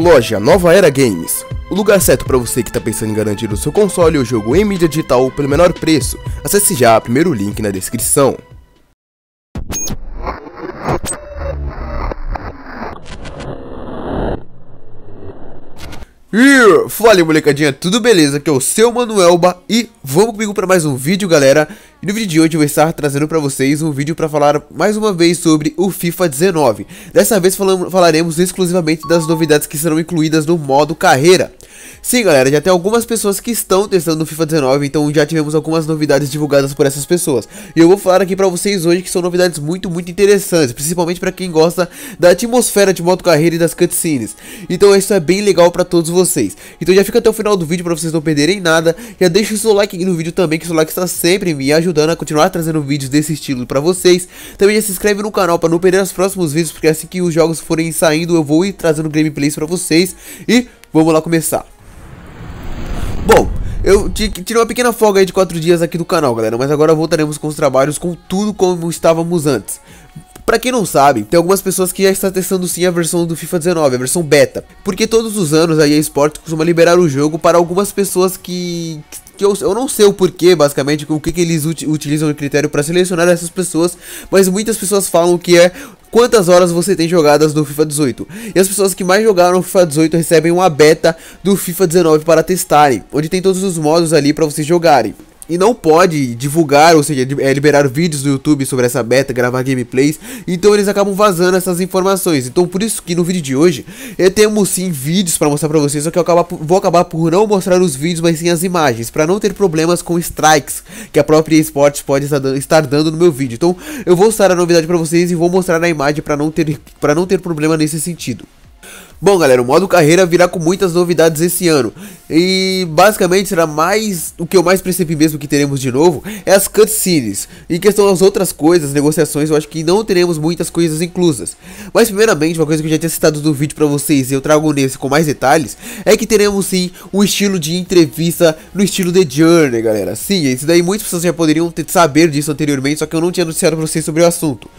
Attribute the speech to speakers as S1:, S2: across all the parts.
S1: Loja Nova Era Games. O lugar certo para você que está pensando em garantir o seu console ou jogo em mídia digital pelo menor preço. Acesse já o primeiro link na descrição. E aí molecadinha, tudo beleza? Aqui é o seu Manuelba e vamos comigo para mais um vídeo galera e no vídeo de hoje eu vou estar trazendo para vocês um vídeo para falar mais uma vez sobre o FIFA 19. Dessa vez falamos, falaremos exclusivamente das novidades que serão incluídas no modo carreira. Sim galera, já tem algumas pessoas que estão testando o FIFA 19, então já tivemos algumas novidades divulgadas por essas pessoas. E eu vou falar aqui para vocês hoje que são novidades muito, muito interessantes, principalmente para quem gosta da atmosfera de modo carreira e das cutscenes. Então isso é bem legal para todos vocês. Então já fica até o final do vídeo para vocês não perderem nada, já deixa o seu like aqui no vídeo também, que o seu like está sempre me ajudando ajudando a continuar trazendo vídeos desse estilo pra vocês. Também já se inscreve no canal pra não perder os próximos vídeos, porque assim que os jogos forem saindo eu vou ir trazendo gameplays pra vocês. E vamos lá começar. Bom, eu tirei uma pequena folga aí de 4 dias aqui do canal, galera, mas agora voltaremos com os trabalhos com tudo como estávamos antes. Pra quem não sabe, tem algumas pessoas que já estão testando sim a versão do FIFA 19, a versão beta. Porque todos os anos a EA Sports costuma liberar o jogo para algumas pessoas que, que eu, eu, não sei o porquê, basicamente, o que, que eles ut utilizam de critério para selecionar essas pessoas, mas muitas pessoas falam que é quantas horas você tem jogadas no FIFA 18. E as pessoas que mais jogaram no FIFA 18 recebem uma beta do FIFA 19 para testarem, onde tem todos os modos ali para vocês jogarem e não pode divulgar, ou seja, é, liberar vídeos do YouTube sobre essa beta, gravar gameplays, então eles acabam vazando essas informações. Então por isso que no vídeo de hoje eu tenho sim vídeos para mostrar para vocês, só que eu vou acabar por não mostrar os vídeos, mas sim as imagens, para não ter problemas com strikes que a própria esportes pode estar dando no meu vídeo. Então eu vou mostrar a novidade para vocês e vou mostrar na imagem para não ter para não ter problema nesse sentido. Bom, galera, o modo carreira virá com muitas novidades esse ano. E basicamente será mais. O que eu mais percebi mesmo que teremos de novo é as cutscenes. Em questão às outras coisas, negociações, eu acho que não teremos muitas coisas inclusas. Mas, primeiramente, uma coisa que eu já tinha citado no vídeo pra vocês e eu trago nesse com mais detalhes é que teremos sim um estilo de entrevista no estilo The Journey, galera. Sim, isso daí muitas pessoas já poderiam ter saber disso anteriormente, só que eu não tinha anunciado pra vocês sobre o assunto.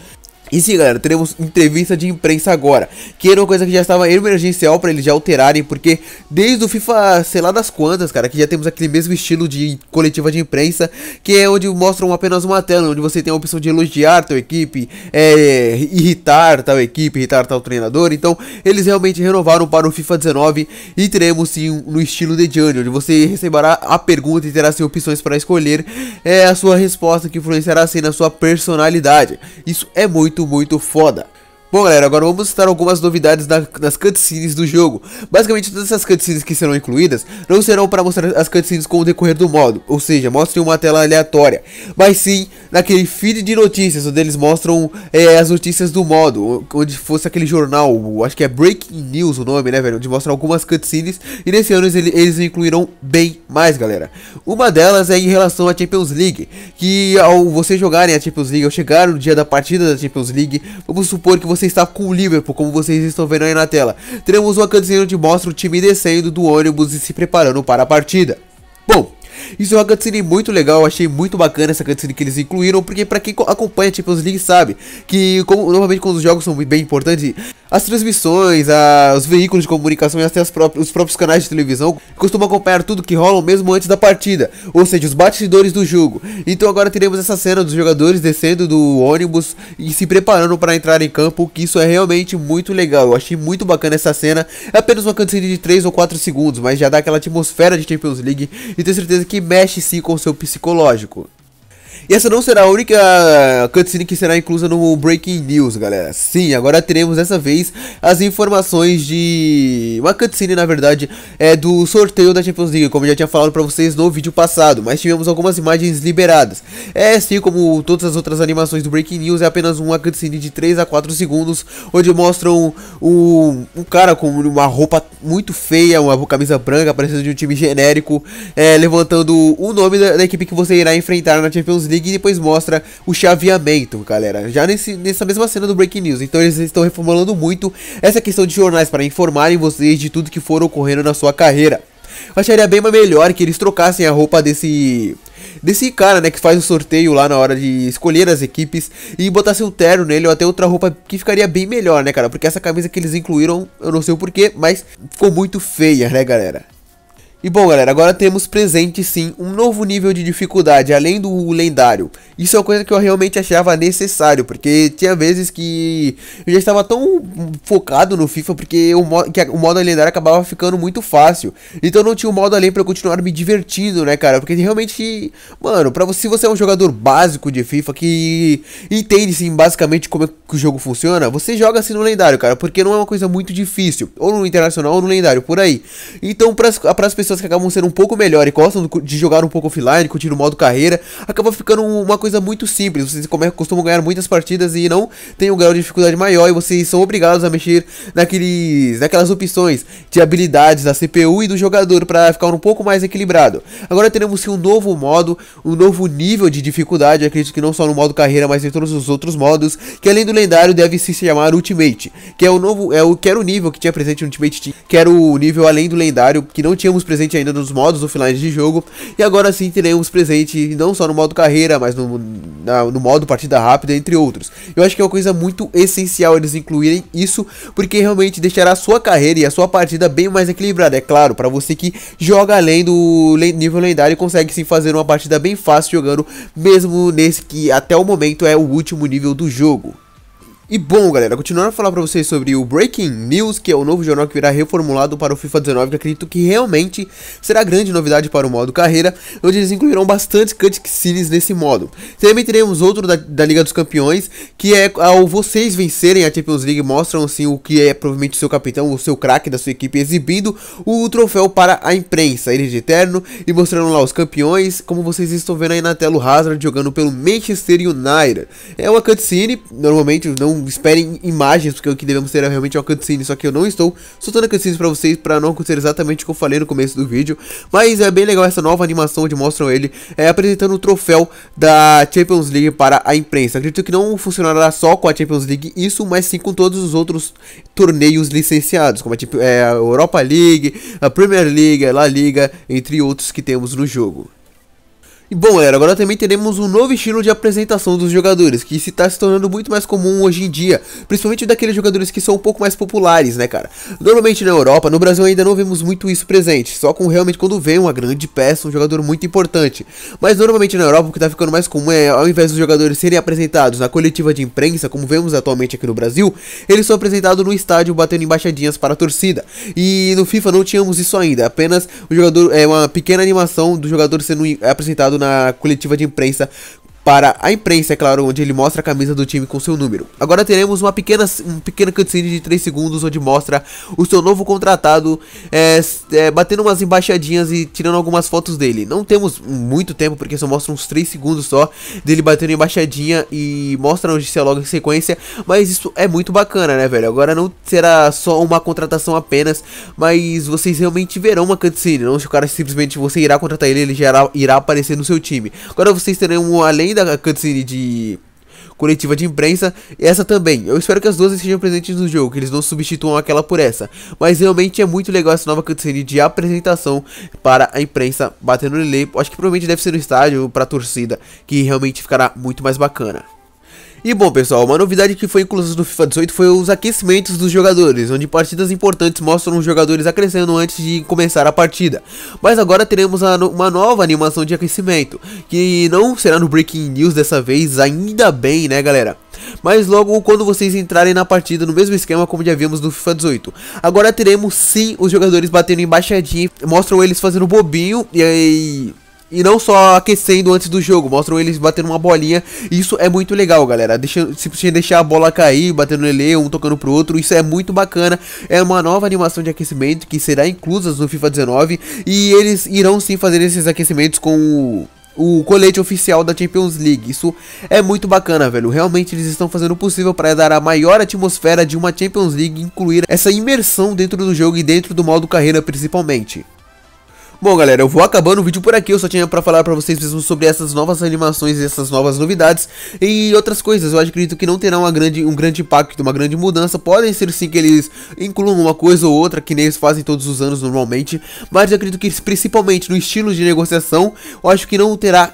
S1: E sim, galera, teremos entrevista de imprensa agora, que era uma coisa que já estava emergencial para eles já alterarem, porque desde o FIFA, sei lá das quantas, cara, que já temos aquele mesmo estilo de coletiva de imprensa, que é onde mostram apenas uma tela, onde você tem a opção de elogiar tua equipe, é, irritar tal equipe, irritar tal treinador. Então, eles realmente renovaram para o FIFA 19 e teremos sim um, no estilo de Johnny, onde você receberá a pergunta e terá sim, opções para escolher é, a sua resposta que influenciará sim na sua personalidade. Isso é muito muito, muito foda. Bom galera, agora vamos citar algumas novidades na, nas cutscenes do jogo. Basicamente todas essas cutscenes que serão incluídas não serão para mostrar as cutscenes com o decorrer do modo, ou seja, mostrem uma tela aleatória, mas sim naquele feed de notícias onde eles mostram é, as notícias do modo, onde fosse aquele jornal, acho que é Breaking News o nome né velho, onde mostram algumas cutscenes e nesse ano eles, eles incluirão bem mais galera. Uma delas é em relação à Champions League, que ao vocês jogarem a Champions League, ao chegar no dia da partida da Champions League, vamos supor que você você está com o Liverpool, como vocês estão vendo aí na tela. Teremos uma cutscene onde mostra o time descendo do ônibus e se preparando para a partida. Isso é uma cutscene muito legal, achei muito bacana essa cutscene que eles incluíram, porque pra quem acompanha Champions tipo, League sabe que, como, normalmente quando os jogos são bem importantes, as transmissões, a, os veículos de comunicação e até os próprios canais de televisão costumam acompanhar tudo que rola mesmo antes da partida, ou seja, os batidores do jogo. Então agora teremos essa cena dos jogadores descendo do ônibus e se preparando para entrar em campo, que isso é realmente muito legal. Eu achei muito bacana essa cena. É apenas uma cutscene de 3 ou 4 segundos, mas já dá aquela atmosfera de Champions League e tenho certeza que que mexe sim com o seu psicológico. E essa não será a única ah, cutscene que será inclusa no Breaking News, galera. Sim, agora teremos dessa vez as informações de... Uma cutscene, na verdade, é do sorteio da Champions League, como eu já tinha falado pra vocês no vídeo passado. Mas tivemos algumas imagens liberadas. É, assim como todas as outras animações do Breaking News, é apenas uma cutscene de 3 a 4 segundos, onde mostram um, um cara com uma roupa muito feia, uma camisa branca, parecendo de um time genérico, é, levantando o nome da, da equipe que você irá enfrentar na Champions League e depois mostra o chaveamento, galera. Já nesse, nessa mesma cena do Breaking News. Então eles estão reformulando muito essa questão de jornais para informarem vocês de tudo que for ocorrendo na sua carreira. Eu acharia bem melhor que eles trocassem a roupa desse desse cara, né, que faz o sorteio lá na hora de escolher as equipes e botasse um terno nele ou até outra roupa que ficaria bem melhor, né, cara? Porque essa camisa que eles incluíram, eu não sei o porquê, mas ficou muito feia, né, galera? E bom galera, agora temos presente sim um novo nível de dificuldade, além do lendário. Isso é uma coisa que eu realmente achava necessário, porque tinha vezes que eu já estava tão focado no FIFA, porque o modo, que o modo lendário acabava ficando muito fácil. Então não tinha o um modo além para eu continuar me divertindo, né cara? Porque realmente, mano, para você, se você é um jogador básico de FIFA, que entende sim basicamente como é que o jogo funciona, você joga assim no lendário, cara, porque não é uma coisa muito difícil. Ou no internacional ou no lendário, por aí. Então pras, pras pessoas pessoas que acabam sendo um pouco melhor e gostam de jogar um pouco offline, curtir o modo carreira, acaba ficando uma coisa muito simples. Vocês costumam ganhar muitas partidas e não tem um grau de dificuldade maior e vocês são obrigados a mexer naqueles, naquelas opções de habilidades da CPU e do jogador para ficar um pouco mais equilibrado. Agora teremos um novo modo, um novo nível de dificuldade, acredito que não só no modo carreira, mas em todos os outros modos, que além do lendário deve se chamar Ultimate, que é o novo, é o que era o nível que tinha presente no Ultimate Team, que era o nível além do lendário que não tínhamos presente presente ainda nos modos offline de jogo. E agora sim teremos presente não só no modo carreira, mas no, na, no modo partida rápida, entre outros. Eu acho que é uma coisa muito essencial eles incluírem isso, porque realmente deixará a sua carreira e a sua partida bem mais equilibrada. É claro, para você que joga além do nível lendário, consegue sim fazer uma partida bem fácil jogando, mesmo nesse que até o momento é o último nível do jogo. E bom, galera, continuando a falar pra vocês sobre o Breaking News, que é o novo jornal que virá reformulado para o FIFA 19, que acredito que realmente será grande novidade para o modo carreira, onde eles incluirão bastante cutscenes nesse modo. Também teremos outro da, da, Liga dos Campeões, que é ao vocês vencerem a Champions League, mostram assim o que é provavelmente o seu capitão, o seu craque da sua equipe exibindo o troféu para a imprensa, ele de eterno, e mostrando lá os campeões, como vocês estão vendo aí na tela o Hazard jogando pelo Manchester United. É uma cutscene, normalmente não esperem imagens, porque o que devemos ter é realmente uma cutscene, só que eu não estou soltando cutscenes pra vocês, pra não acontecer exatamente o que eu falei no começo do vídeo, mas é bem legal essa nova animação onde mostram ele é, apresentando o troféu da Champions League para a imprensa. Acredito que não funcionará só com a Champions League isso, mas sim com todos os outros torneios licenciados, como a, é, a Europa League, a Premier League, a La Liga, entre outros que temos no jogo. E bom galera, agora também teremos um novo estilo de apresentação dos jogadores, que se está se tornando muito mais comum hoje em dia, principalmente daqueles jogadores que são um pouco mais populares, né cara? Normalmente na Europa, no Brasil ainda não vemos muito isso presente, só com realmente quando vem uma grande peça, um jogador muito importante. Mas normalmente na Europa o que está ficando mais comum é, ao invés dos jogadores serem apresentados na coletiva de imprensa, como vemos atualmente aqui no Brasil, eles são apresentados no estádio batendo embaixadinhas para a torcida. E no FIFA não tínhamos isso ainda, apenas o jogador, é uma pequena animação do jogador sendo apresentado na coletiva de imprensa para a imprensa, é claro, onde ele mostra a camisa do time com seu número. Agora teremos uma pequena, uma pequena cutscene de 3 segundos, onde mostra o seu novo contratado é, é, batendo umas embaixadinhas e tirando algumas fotos dele. Não temos muito tempo, porque só mostra uns 3 segundos só dele batendo embaixadinha e mostra a notícia logo em sequência, mas isso é muito bacana, né, velho? Agora não será só uma contratação apenas, mas vocês realmente verão uma cutscene, não se o cara simplesmente você irá contratar ele, ele já irá, irá aparecer no seu time. Agora vocês terão, além além da cutscene de coletiva de imprensa, essa também. Eu espero que as duas estejam presentes no jogo, que eles não substituam aquela por essa. Mas realmente é muito legal essa nova cutscene de apresentação para a imprensa batendo no lei. Acho que provavelmente deve ser no estádio para a torcida, que realmente ficará muito mais bacana. E bom pessoal, uma novidade que foi inclusa no FIFA 18 foi os aquecimentos dos jogadores, onde partidas importantes mostram os jogadores aquecendo antes de começar a partida. Mas agora teremos uma nova animação de aquecimento, que não será no Breaking News dessa vez, ainda bem né galera? Mas logo quando vocês entrarem na partida no mesmo esquema como já vimos no FIFA 18. Agora teremos sim os jogadores batendo embaixadinho, mostram eles fazendo bobinho e aí e não só aquecendo antes do jogo, mostram eles batendo uma bolinha. Isso é muito legal, galera. Deixa, simplesmente deixar a bola cair, batendo nele, um tocando pro outro. Isso é muito bacana. É uma nova animação de aquecimento que será inclusa no FIFA 19. E eles irão sim fazer esses aquecimentos com o o colete oficial da Champions League. Isso é muito bacana, velho. Realmente eles estão fazendo o possível para dar a maior atmosfera de uma Champions League, incluir essa imersão dentro do jogo e dentro do modo carreira principalmente. Bom, galera, eu vou acabando o vídeo por aqui. Eu só tinha pra falar pra vocês mesmo sobre essas novas animações, essas novas novidades e outras coisas. Eu acredito que não terá uma grande, um grande impacto, uma grande mudança. Podem ser sim que eles incluam uma coisa ou outra, que nem eles fazem todos os anos normalmente. Mas eu acredito que principalmente no estilo de negociação, eu acho que não terá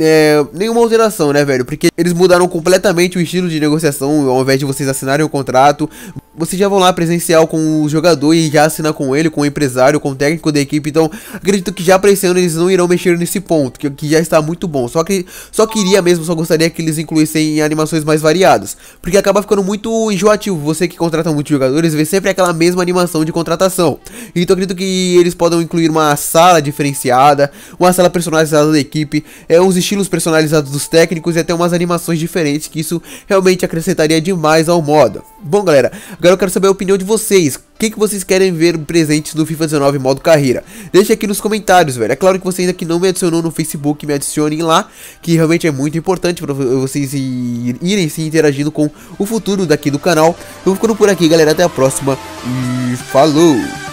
S1: é, nenhuma alteração, né, velho? Porque eles mudaram completamente o estilo de negociação, ao invés de vocês assinarem o contrato, vocês já vão lá presencial com o jogador e já assinar com ele, com o empresário, com o técnico da equipe. Então, acredito que já para esse ano eles não irão mexer nesse ponto, que, que já está muito bom. Só que só queria mesmo, só gostaria que eles incluíssem animações mais variadas. Porque acaba ficando muito enjoativo. Você que contrata muitos jogadores ver sempre aquela mesma animação de contratação. Então, acredito que eles podem incluir uma sala diferenciada, uma sala personalizada da equipe, é, uns estilos personalizados dos técnicos e até umas animações diferentes, que isso realmente acrescentaria demais ao modo. Bom, galera, Agora eu quero saber a opinião de vocês. O que, que vocês querem ver presente no FIFA 19 modo carreira? Deixe aqui nos comentários, velho. É claro que você ainda que não me adicionou no Facebook, me adicionem lá, que realmente é muito importante para vocês irem se interagindo com o futuro daqui do canal. Eu vou ficando por aqui, galera. Até a próxima e falou!